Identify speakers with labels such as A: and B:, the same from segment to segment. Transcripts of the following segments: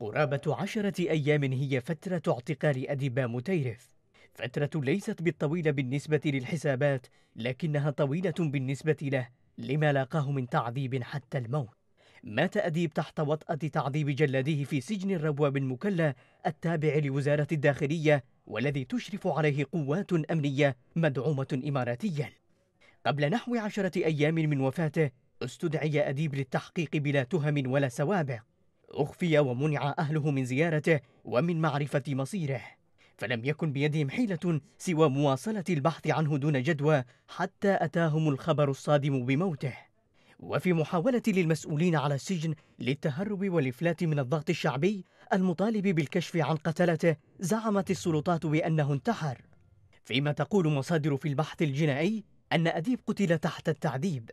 A: قرابة عشرة أيام هي فترة اعتقال أديبا متيرف فترة ليست بالطويلة بالنسبة للحسابات لكنها طويلة بالنسبة له لما لاقاه من تعذيب حتى الموت مات أديب تحت وطأة تعذيب جلاديه في سجن بن المكلا التابع لوزارة الداخلية والذي تشرف عليه قوات أمنية مدعومة إماراتيا قبل نحو عشرة أيام من وفاته استدعي أديب للتحقيق بلا تهم ولا سوابق أخفي ومنع أهله من زيارته ومن معرفة مصيره فلم يكن بيدهم حيلة سوى مواصلة البحث عنه دون جدوى حتى أتاهم الخبر الصادم بموته وفي محاولة للمسؤولين على السجن للتهرب والإفلات من الضغط الشعبي المطالب بالكشف عن قتلته زعمت السلطات بأنه انتحر فيما تقول مصادر في البحث الجنائي أن أديب قتل تحت التعذيب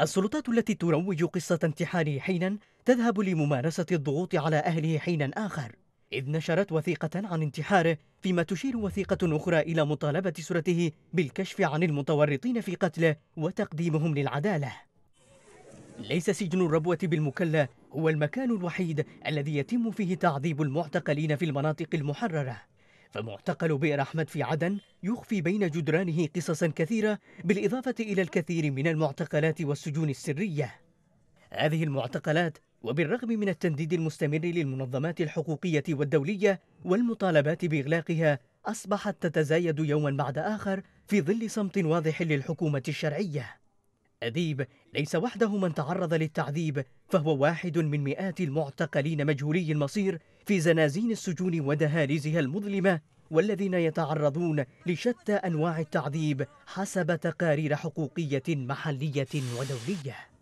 A: السلطات التي تروج قصة انتحاره حينا تذهب لممارسة الضغوط على أهله حينا آخر إذ نشرت وثيقة عن انتحاره فيما تشير وثيقة أخرى إلى مطالبة سرته بالكشف عن المتورطين في قتله وتقديمهم للعدالة ليس سجن الربوة بالمكلة هو المكان الوحيد الذي يتم فيه تعذيب المعتقلين في المناطق المحررة فمعتقل بئر أحمد في عدن يخفي بين جدرانه قصصا كثيرة بالإضافة إلى الكثير من المعتقلات والسجون السرية هذه المعتقلات وبالرغم من التنديد المستمر للمنظمات الحقوقية والدولية والمطالبات بإغلاقها أصبحت تتزايد يوما بعد آخر في ظل صمت واضح للحكومة الشرعية أديب ليس وحده من تعرض للتعذيب فهو واحد من مئات المعتقلين مجهولي المصير في زنازين السجون ودهاليزها المظلمة والذين يتعرضون لشتى أنواع التعذيب حسب تقارير حقوقية محلية ودولية